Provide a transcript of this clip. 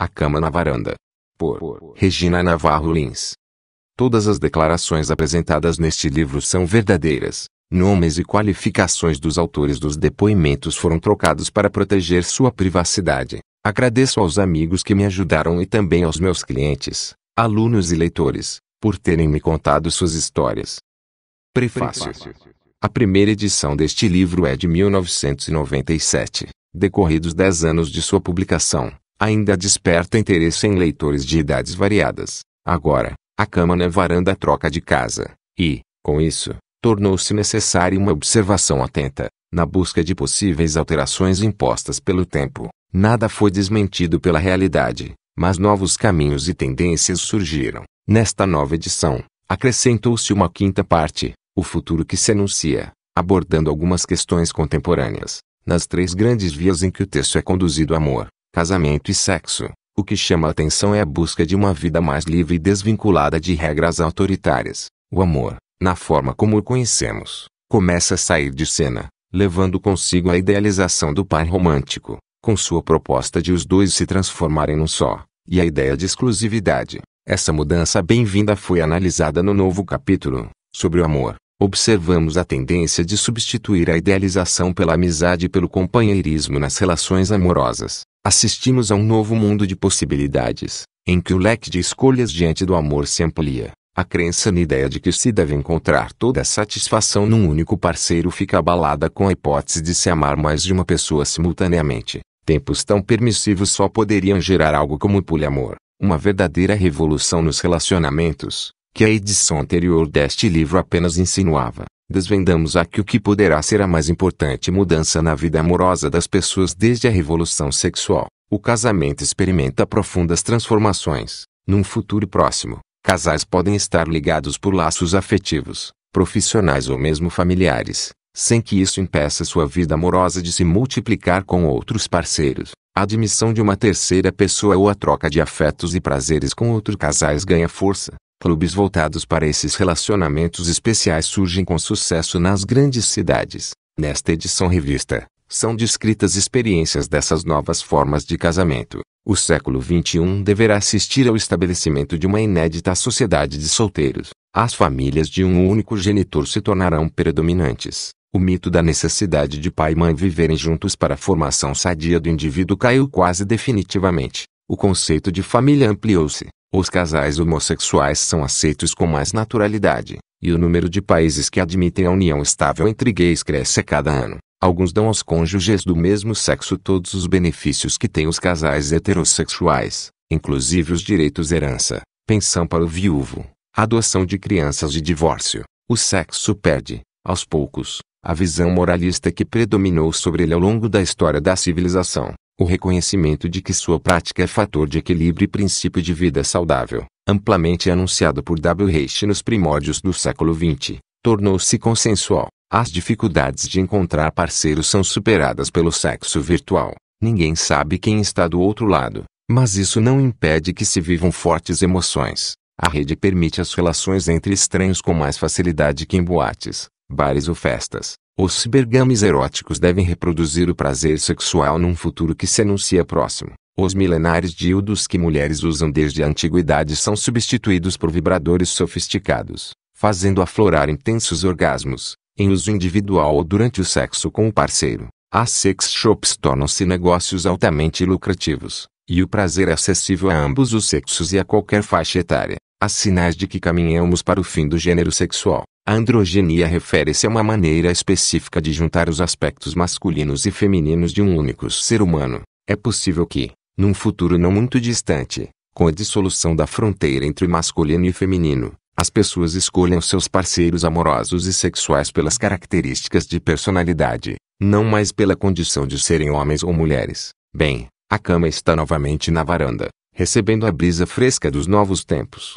A Cama na Varanda. Por Regina Navarro Lins. Todas as declarações apresentadas neste livro são verdadeiras. Nomes e qualificações dos autores dos depoimentos foram trocados para proteger sua privacidade. Agradeço aos amigos que me ajudaram e também aos meus clientes, alunos e leitores, por terem me contado suas histórias. Prefácio. A primeira edição deste livro é de 1997, decorridos 10 anos de sua publicação ainda desperta interesse em leitores de idades variadas. Agora, a cama na varanda troca de casa, e, com isso, tornou-se necessária uma observação atenta, na busca de possíveis alterações impostas pelo tempo. Nada foi desmentido pela realidade, mas novos caminhos e tendências surgiram. Nesta nova edição, acrescentou-se uma quinta parte, o futuro que se anuncia, abordando algumas questões contemporâneas, nas três grandes vias em que o texto é conduzido: amor, casamento e sexo. O que chama a atenção é a busca de uma vida mais livre e desvinculada de regras autoritárias. O amor, na forma como o conhecemos, começa a sair de cena, levando consigo a idealização do pai romântico, com sua proposta de os dois se transformarem num só, e a ideia de exclusividade. Essa mudança bem-vinda foi analisada no novo capítulo, sobre o amor. Observamos a tendência de substituir a idealização pela amizade e pelo companheirismo nas relações amorosas assistimos a um novo mundo de possibilidades, em que o leque de escolhas diante do amor se amplia. A crença na ideia de que se deve encontrar toda a satisfação num único parceiro fica abalada com a hipótese de se amar mais de uma pessoa simultaneamente. Tempos tão permissivos só poderiam gerar algo como o poliamor, uma verdadeira revolução nos relacionamentos, que a edição anterior deste livro apenas insinuava desvendamos aqui o que poderá ser a mais importante mudança na vida amorosa das pessoas desde a revolução sexual. O casamento experimenta profundas transformações. Num futuro próximo, casais podem estar ligados por laços afetivos, profissionais ou mesmo familiares, sem que isso impeça sua vida amorosa de se multiplicar com outros parceiros. A admissão de uma terceira pessoa ou a troca de afetos e prazeres com outros casais ganha força, Clubes voltados para esses relacionamentos especiais surgem com sucesso nas grandes cidades. Nesta edição revista, são descritas experiências dessas novas formas de casamento. O século XXI deverá assistir ao estabelecimento de uma inédita sociedade de solteiros. As famílias de um único genitor se tornarão predominantes. O mito da necessidade de pai e mãe viverem juntos para a formação sadia do indivíduo caiu quase definitivamente o conceito de família ampliou-se. Os casais homossexuais são aceitos com mais naturalidade, e o número de países que admitem a união estável entre gays cresce a cada ano. Alguns dão aos cônjuges do mesmo sexo todos os benefícios que têm os casais heterossexuais, inclusive os direitos herança, pensão para o viúvo, adoção de crianças e divórcio. O sexo perde, aos poucos, a visão moralista que predominou sobre ele ao longo da história da civilização. O reconhecimento de que sua prática é fator de equilíbrio e princípio de vida saudável, amplamente anunciado por W. Reich nos primórdios do século XX, tornou-se consensual. As dificuldades de encontrar parceiros são superadas pelo sexo virtual. Ninguém sabe quem está do outro lado, mas isso não impede que se vivam fortes emoções. A rede permite as relações entre estranhos com mais facilidade que em boates bares ou festas, os cibergames eróticos devem reproduzir o prazer sexual num futuro que se anuncia próximo. Os milenares dildos que mulheres usam desde a antiguidade são substituídos por vibradores sofisticados, fazendo aflorar intensos orgasmos, em uso individual ou durante o sexo com o parceiro. As sex shops tornam-se negócios altamente lucrativos, e o prazer é acessível a ambos os sexos e a qualquer faixa etária. Há sinais de que caminhamos para o fim do gênero sexual. A androgenia refere-se a uma maneira específica de juntar os aspectos masculinos e femininos de um único ser humano. É possível que, num futuro não muito distante, com a dissolução da fronteira entre masculino e feminino, as pessoas escolham seus parceiros amorosos e sexuais pelas características de personalidade, não mais pela condição de serem homens ou mulheres. Bem, a cama está novamente na varanda, recebendo a brisa fresca dos novos tempos.